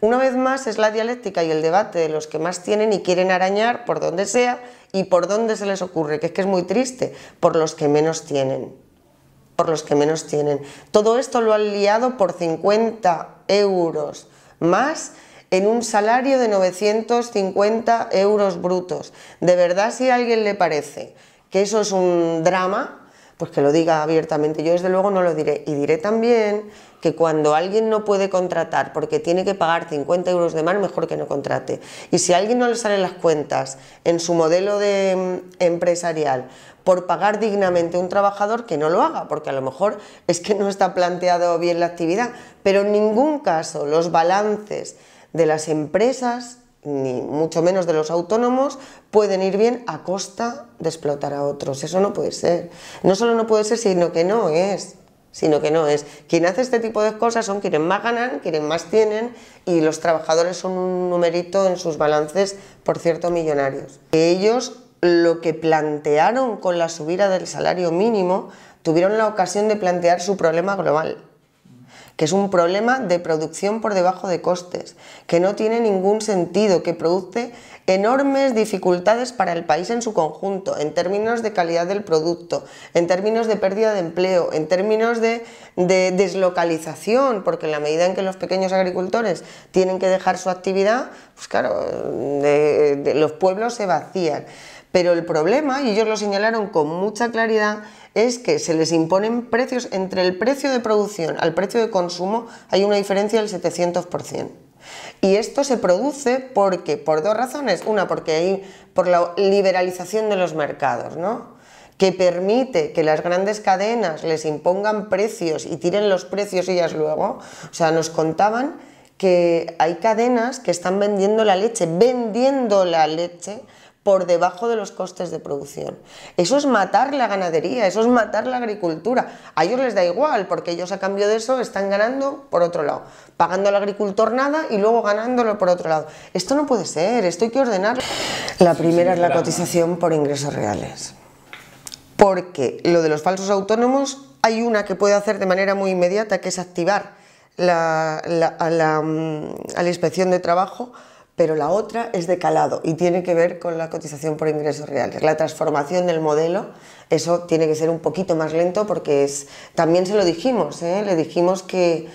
Una vez más es la dialéctica y el debate de los que más tienen y quieren arañar por donde sea y por donde se les ocurre, que es que es muy triste, por los que menos tienen. Por los que menos tienen. Todo esto lo han liado por 50 euros más en un salario de 950 euros brutos. De verdad, si a alguien le parece que eso es un drama, pues que lo diga abiertamente. Yo desde luego no lo diré. Y diré también que cuando alguien no puede contratar porque tiene que pagar 50 euros de más, mejor que no contrate. Y si a alguien no le salen las cuentas en su modelo de mm, empresarial por pagar dignamente a un trabajador, que no lo haga, porque a lo mejor es que no está planteado bien la actividad. Pero en ningún caso los balances de las empresas ni mucho menos de los autónomos, pueden ir bien a costa de explotar a otros. Eso no puede ser. No solo no puede ser, sino que no es. Sino que no es. Quien hace este tipo de cosas son quienes más ganan, quienes más tienen, y los trabajadores son un numerito en sus balances, por cierto, millonarios. Ellos lo que plantearon con la subida del salario mínimo, tuvieron la ocasión de plantear su problema global que es un problema de producción por debajo de costes, que no tiene ningún sentido, que produce enormes dificultades para el país en su conjunto, en términos de calidad del producto, en términos de pérdida de empleo, en términos de, deslocalización, porque en la medida en que los pequeños agricultores tienen que dejar su actividad, pues claro, los pueblos se vacían. Pero el problema, y ellos lo señalaron con mucha claridad, es que se les imponen precios, entre el precio de producción al precio de consumo hay una diferencia del 700%. Y esto se produce porque, por dos razones. Una, porque hay por la liberalización de los mercados, ¿no? que permite que las grandes cadenas les impongan precios y tiren los precios ellas luego. O sea, nos contaban que hay cadenas que están vendiendo la leche, vendiendo la leche por debajo de los costes de producción. Eso es matar la ganadería, eso es matar la agricultura. A ellos les da igual, porque ellos a cambio de eso están ganando por otro lado, pagando al agricultor nada y luego ganándolo por otro lado. Esto no puede ser, esto hay que ordenarlo. La primera es la cotización por ingresos reales. Porque lo de los falsos autónomos hay una que puede hacer de manera muy inmediata, que es activar mm, a la inspección de trabajo pero la otra es de calado y tiene que ver con la cotización por ingresos reales. La transformación del modelo, eso tiene que ser un poquito más lento porque es, también se lo dijimos, ¿eh? le dijimos que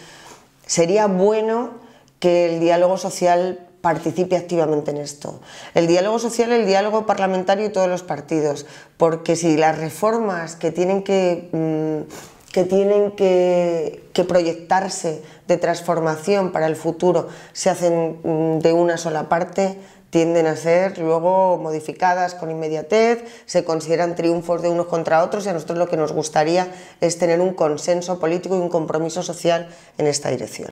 sería bueno que el diálogo social participe activamente en esto. El diálogo social, el diálogo parlamentario y todos los partidos, porque si las reformas que tienen que... Mm, que tienen que, proyectarse de transformación para el futuro se hacen mm, de una sola parte, tienden a ser luego modificadas con inmediatez, se consideran triunfos de unos contra otros y a nosotros lo que nos gustaría es tener un consenso político y un compromiso social en esta dirección.